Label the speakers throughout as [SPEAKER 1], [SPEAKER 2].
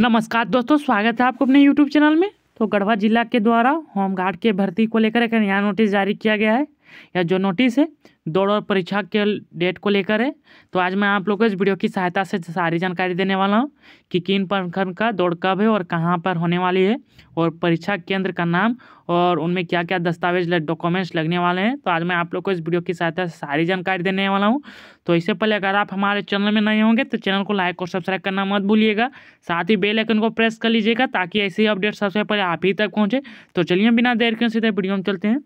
[SPEAKER 1] नमस्कार दोस्तों स्वागत है आपको अपने यूट्यूब चैनल में तो गढ़वा जिला के द्वारा होमगार्ड के भर्ती को लेकर एक नया नोटिस जारी किया गया है या जो नोटिस है दौड़ और परीक्षा के डेट को लेकर है तो आज मैं आप लोग को इस वीडियो की सहायता से सारी जानकारी देने वाला हूँ कि किन प्रखंड का दौड़ कब है और कहाँ पर होने वाली है और परीक्षा केंद्र का नाम और उनमें क्या क्या दस्तावेज डॉक्यूमेंट्स लगने वाले हैं तो आज मैं आप लोग को इस वीडियो की सहायता से सारी जानकारी देने वाला हूँ तो इससे पहले अगर आप हमारे चैनल में नए होंगे तो चैनल को लाइक और सब्सक्राइब करना मत भूलिएगा साथ ही बेल आइकन को प्रेस कर लीजिएगा ताकि ऐसी अपडेट सबसे पहले आप ही तक पहुँचे तो चलिए बिना देर के सीधे वीडियो में चलते हैं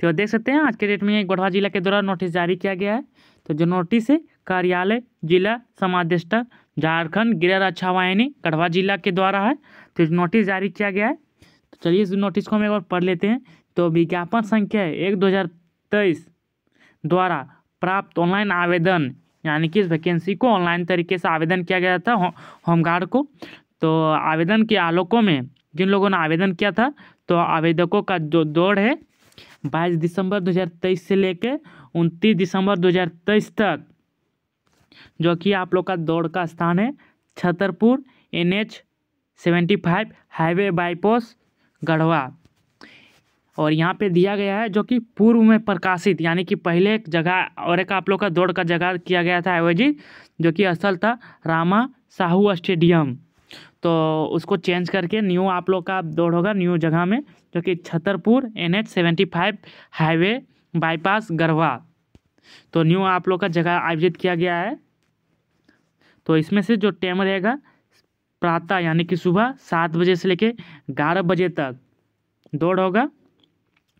[SPEAKER 1] तो देख सकते हैं आज के डेट में गढ़वा जिला के द्वारा नोटिस जारी किया गया है तो जो नोटिस है कार्यालय जिला समाधिष्टा झारखंड गृह रक्षा वाहिनी गढ़वा जिला के द्वारा है तो नोटिस जारी किया गया है तो चलिए इस नोटिस को हम एक बार पढ़ लेते हैं तो विज्ञापन संख्या एक दो हज़ार तेईस द्वारा प्राप्त ऑनलाइन आवेदन यानी कि इस वैकेंसी को ऑनलाइन तरीके से आवेदन किया गया था हो, होमगार्ड को तो आवेदन के आलोकों में जिन लोगों ने आवेदन किया था तो आवेदकों का जो दौड़ है बाईस दिसंबर 2023 से लेकर उनतीस दिसंबर 2023 तक जो कि आप लोग का दौड़ का स्थान है Chhatarpur N H seventy five highway bypass Garhwa और यहाँ पे दिया गया है जो कि पूर्व में प्रकाशित यानी कि पहले एक जगह और एक आप लोग का दौड़ का जगह किया गया था आयोजित जो कि असल था रामा साहू स्टेडियम तो उसको चेंज करके न्यू आप लोग का दौड़ होगा न्यू जगह में जो कि Chhatarpur N H seventy five highway bypass Garhwa तो न्यू आप लोग का जगह आयोजित किया गया है तो इसमें से जो टाइम रहेगा प्रातः यानी कि सुबह सात बजे से लेके ग्यारह बजे तक दौड़ होगा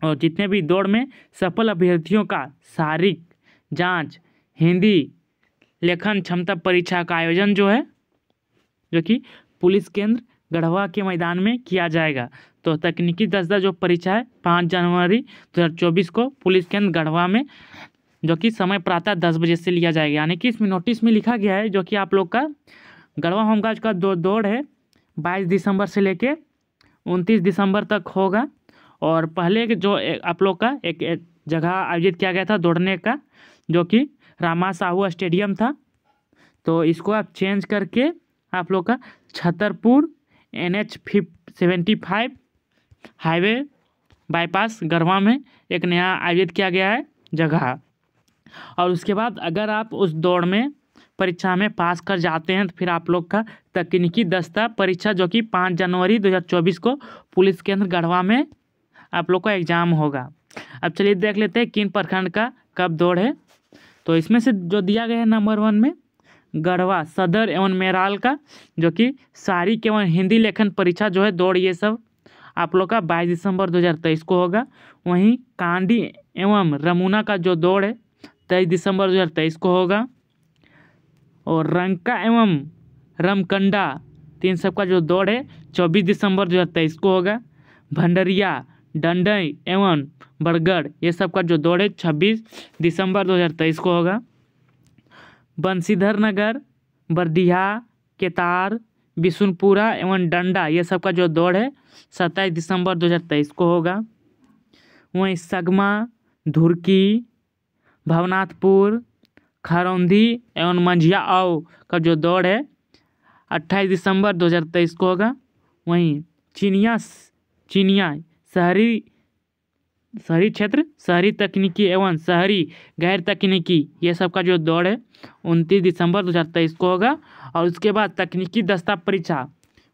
[SPEAKER 1] और जितने भी दौड़ में सफल अभ्यर्थियों का शारीरिक जांच हिंदी लेखन क्षमता परीक्षा का आयोजन जो है जो कि पुलिस केंद्र गढ़वा के मैदान में किया जाएगा तो तकनीकी दस्ता जो परीक्षा है पाँच जनवरी चौबीस को पुलिस केंद्र गढ़वा में जो कि समय प्रातः दस बजे से लिया जाएगा यानी कि इसमें नोटिस में लिखा गया है जो कि आप लोग का गढ़वा होमगार्ड का दो दौड़ है बाईस दिसंबर से लेके उनतीस दिसंबर तक होगा और पहले जो आप लोग का एक, एक जगह आयोजित किया गया था दौड़ने का जो कि रामा साहू स्टेडियम था तो इसको आप चेंज करके आप लोग का छतरपुर एन एच फिफ seventy five highway bypass Garhwa में एक नया आयोजित किया गया है जगह और उसके बाद अगर आप उस दौड़ में परीक्षा में पास कर जाते हैं तो फिर आप लोग का तकनीकी दस्ता परीक्षा जो कि पाँच जनवरी 2024 को पुलिस केंद्र गढ़वा में आप लोग का एग्ज़ाम होगा अब चलिए देख लेते हैं किन प्रखंड का कब दौड़ है तो इसमें से जो दिया गया है नंबर वन में गढ़वा सदर एवं मेराल का जो कि शारिक एवं हिंदी लेखन परीक्षा जो है दौड़ ये सब आप लोग का बाईस दिसंबर 2023 को होगा वहीं कांडी एवं रमुना का जो दौड़ है तेईस दिसंबर 2023 को होगा और रंका एवं रमकंडा तीन सब का जो दौड़ है चौबीस दिसंबर 2023 को होगा भंडरिया डंडई एवं बरगढ़ ये सब का जो दौड़ है छब्बीस दिसंबर 2023 को होगा बंशीधर नगर बरदिया केतार बिशुनपुरा एवं डंडा ये सब का जो दौड़ है सत्ताईस दिसंबर दो हज़ार तेईस को होगा वहीं सगमा धुरकी भवनाथपुर खरौंदी एवं मंझिया आओ का जो दौड़ है अट्ठाईस दिसंबर 2023 को होगा वहीं चिनिया चिनिया शहरी शहरी क्षेत्र शहरी तकनीकी एवं शहरी गैर तकनीकी ये सब का जो दौड़ है उनतीस दिसंबर दो हज़ार तेईस को होगा और उसके बाद तकनीकी दस्ता परीक्षा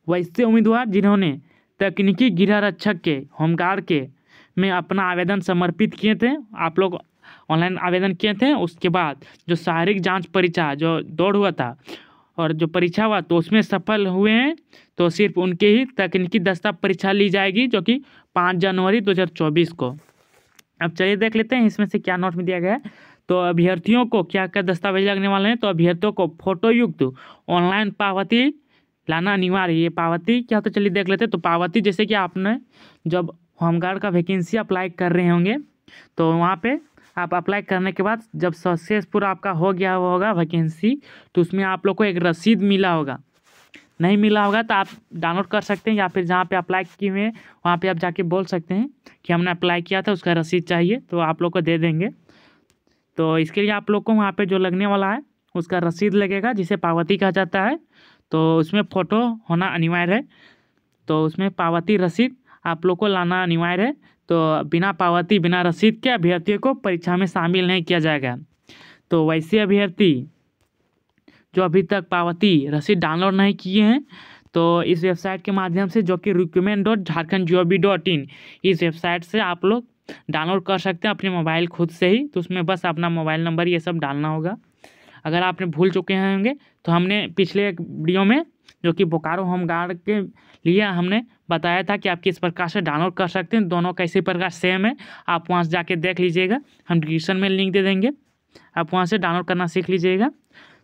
[SPEAKER 1] वैसे उम्मीदवार जिन्होंने तकनीकी गृह रक्षक के होमगार्ड के में अपना आवेदन समर्पित किए थे आप लोग ऑनलाइन आवेदन किए थे उसके बाद जो शारीरिक जांच परीक्षा जो दौड़ हुआ था और जो परीक्षा हुआ तो उसमें सफल हुए हैं तो सिर्फ उनके ही तकनीकी दस्ता परीक्षा ली जाएगी जो कि पाँच जनवरी 2024 को अब चलिए देख लेते हैं इसमें से क्या नोट में दिया गया है तो अभ्यर्थियों को क्या क्या दस्तावेज लगने वाले हैं तो अभ्यर्थियों को फोटोयुक्त ऑनलाइन पावती लाना अनिवार्य ये पावती क्या तो चलिए देख लेते हैं तो पावती जैसे कि आपने जब होमगार्ड का वैकेंसी अप्लाई कर रहे होंगे तो वहाँ पे आप अप्लाई करने के बाद जब सक्सेसफुल आपका हो गया होगा वैकेंसी तो उसमें आप लोग को एक रसीद मिला होगा नहीं मिला होगा तो आप डाउनलोड कर सकते हैं या फिर जहाँ पे अप्लाई किए हुए हैं वहाँ पे आप जाके बोल सकते हैं कि हमने अप्लाई किया था उसका रसीद चाहिए तो आप लोग को दे देंगे तो इसके लिए आप लोग को वहाँ पर जो लगने वाला है उसका रसीद लगेगा जिसे पावती कहा जाता है तो उसमें फ़ोटो होना अनिवार्य है तो उसमें पावती रसीद आप लोग को लाना अनिवार्य है तो बिना पावती बिना रसीद के अभ्यर्थियों को परीक्षा में शामिल नहीं किया जाएगा तो वैसे अभ्यर्थी जो अभी तक पावती रसीद डाउनलोड नहीं किए हैं तो इस वेबसाइट के माध्यम से जो कि recruitment dot Jharkhand G O V dot in इस वेबसाइट से आप लोग डाउनलोड कर सकते हैं अपने मोबाइल खुद से ही तो उसमें बस अपना मोबाइल नंबर ये सब डालना होगा अगर आपने भूल चुके होंगे तो हमने पिछले एक वीडियो में जो कि बोकारो होम गार्ड के लिए हमने बताया था कि आप किस प्रकार से डाउनलोड कर सकते हैं दोनों का इसी प्रकार सेम है आप वहाँ से जाके देख लीजिएगा हम डिस्क्रिप्शन में लिंक दे देंगे आप वहाँ से डाउनलोड करना सीख लीजिएगा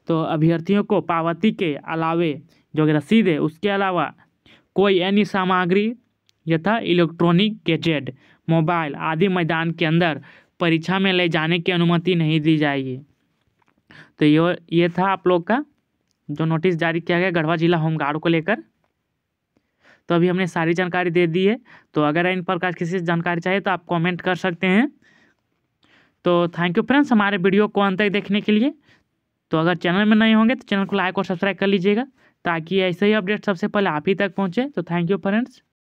[SPEAKER 1] तो अभ्यर्थियों को पावती के अलावे जो कि रसीद है उसके अलावा कोई अन्य सामग्री यथा इलेक्ट्रॉनिक गैजेट मोबाइल आदि मैदान के अंदर परीक्षा में ले जाने की अनुमति नहीं दी जाएगी तो ये ये था आप लोग का जो नोटिस जारी किया गया गढ़वा जिला होमगार्ड को लेकर तो अभी हमने सारी जानकारी दे दी है तो अगर इन प्रकार किसी जानकारी चाहिए तो आप कमेंट कर सकते हैं तो थैंक यू फ्रेंड्स हमारे वीडियो को अंत तक देखने के लिए तो अगर चैनल में नहीं होंगे तो चैनल को लाइक और सब्सक्राइब कर लीजिएगा ताकि ऐसे ही अपडेट सबसे पहले आप ही तक पहुँचे तो थैंक यू फ्रेंड्स